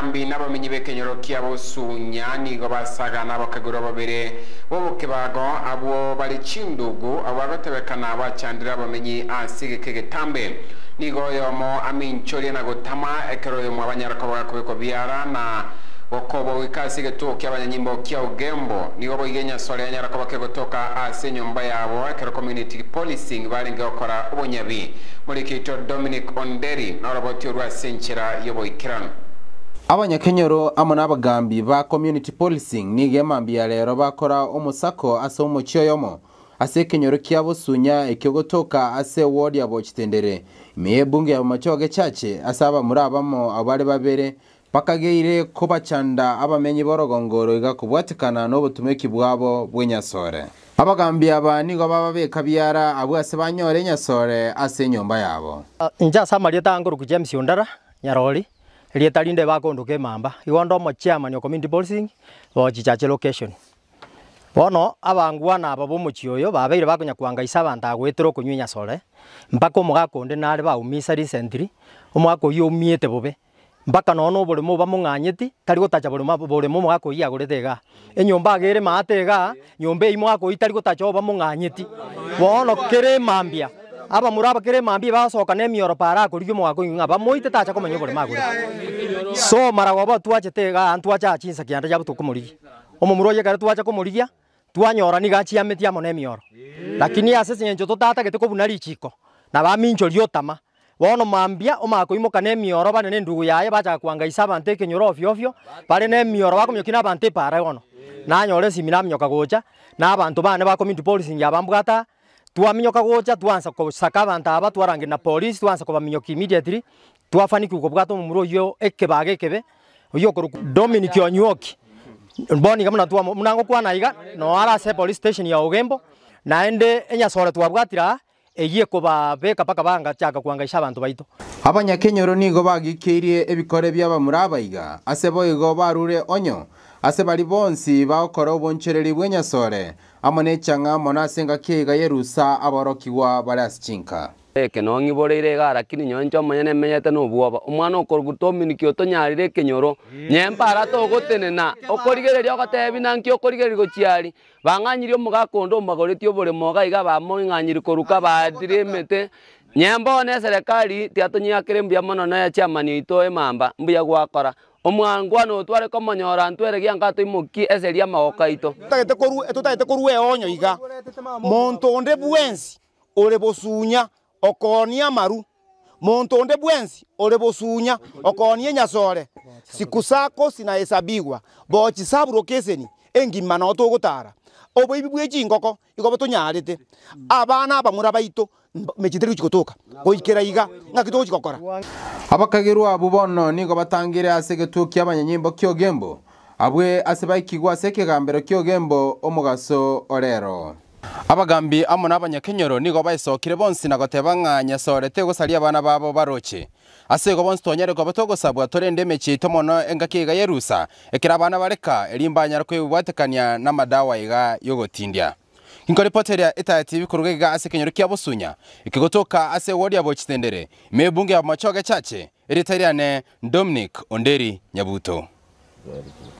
kambi migambi n'abamenyi b'ekenyero ky'abosuunya nigo basagana abakaguru babiri b'obukebago abo bali chindugu abagatebekana bachandira abamenyi tambe ni getambe nigo amin aminchorie na gotama ekero oyomo abanyarako bagakobekwa biara na gokoba gwikasi gituo kia abanyanyimbo kia ugembo nigo boigenya sore anyarako bakegotoka ase mbaya yabo ekero community policing barenge gokora obonyabi kito dominic onderi na oroboti orwa senchera enchera yoboikirano kenyoro amo n'abagambi ba community policing nigo emambi ya lero bakora omusako ase omochio yomo ase ekenyoro kia bosunya ekiogotoka ase ward ya bochitendere ime bunge ya macho gechache ase abamuri abamo abare babere pakageire kobachanda abamenyi borogongoro iga kubwatikana n'obutumwa eki bwabo bw'enyasore abagambi aba nigo baba bekabiara abwo ase banyore enyasore ase enyomba yabo uh, inja asamarie tangoro kuja emisiondara nyaroli lietalinde bakundu kimamba igo ndomo chairman ya community policing bochichache location bono abangwana aba bomuchi oyo babeire bakonya kwangaisa abanto agwetera okonywa enyasore mpaka omogakonde nare baumisa recently omwaka oyo omiete bobe mpaka nono oboremo oba tari gotacha boremo oboremo omwaka oyi iga enyomba agere maate iga nyomba eywo mwaka oyi tari gotacha oba mong'anyeti bono kere mambia aba muraba kere mambi ba sokane mioro para kurigyo wa inga ba moite ta cha komenyo bore magure so mara wa ba tuwa goba te ga ah, antuwa cha chi chinsa kianda jabu tuku muri omo muro tuwa cha ya tuwa nyora ni ga chi ya chiametie amo ne mioro lakini ase senyencho totatagete kobuna chiko na ba mincho bamincho riotama bono mambia oma ba omakoimoka na emioro bane na endugu yaye isaba kwangaisa ke nyoro ofio ofio bare na emioro bakomioki na abanto epara bono nanyora esimi naminyoka gocha na abanto bane bakomintu ba mbugata twaminyoka gucha twanza kusaka abantu aba twarange na polisi twanza kubaminyoka immediately twafanikiwa kubwata omumura oyo ekebage ekebe oyo okoruku Dominic Onywoki boniga muna twa munango kwanaiga no arase police station ya Ogembo naende enyasore twabwatira eye beka paka bangachaka kwangaisha abantu baito abanyakenyoro nigo bagikeirie ebikore by'abamura abaiga ase boigo barure onyo ase bali bonsi baokora obonchereri bwa enyasore amo nechang'a mono ase engaki eiga yerusa aborokiwa bare asichinka eke nong'iboreire iga lakini nyoe ncho omonyene emenyete na obwoba omwana okoruguta ominiki otonyarire ekenyoro nyembara togotenena okorigereria ogotebi nanki okorigereria gochiari bang'anyirie omogaka onde omagoretie oboremo iga iga bamong'anyiri koruka baadire emete nyemba one eserekari tiatonyakire mbuya mono noya chiamani oito emamba mbuya gwakora omwangwana ũyũ twareka manyora ntweregia nkato imokie eseria maoka ito tũtaete kũrua eonyo iga monto onde bwensi ũrĩ bosunya okonia maru monto onde bwensi ũrĩ bosunya okonie nyacore siku sako sinahesabigwa bochi saburokeseni engima no tugutara obo ibibwechi ngoko igo tunyarite abana abamura baito mechiteri chikotoka goikera iga ng'aki togokora abakagerwa abu bono nigo batangire ase egituo kia abanyanyimbo kia ogembo abwe ase baikigwa ase ekegambero kia ogembo omogaso orero abagambi amo abanyakenyoro nigo baisokire bonsi nagoteba ng'a nyasorete gosaria abana babo baroche ase igo bonsi tonyare koba togosabwa torende emeche yaito mono engaki iga yerusa ekero abana bareka erimba anyara kwebwatekania na madawa iga yogotindia ya ETA tv kuruga iga ase ekenyoro kia bosunya ikigotoka ase wodi ya bochitendere me ya machoge chache eritariane dominic onderi nyabuto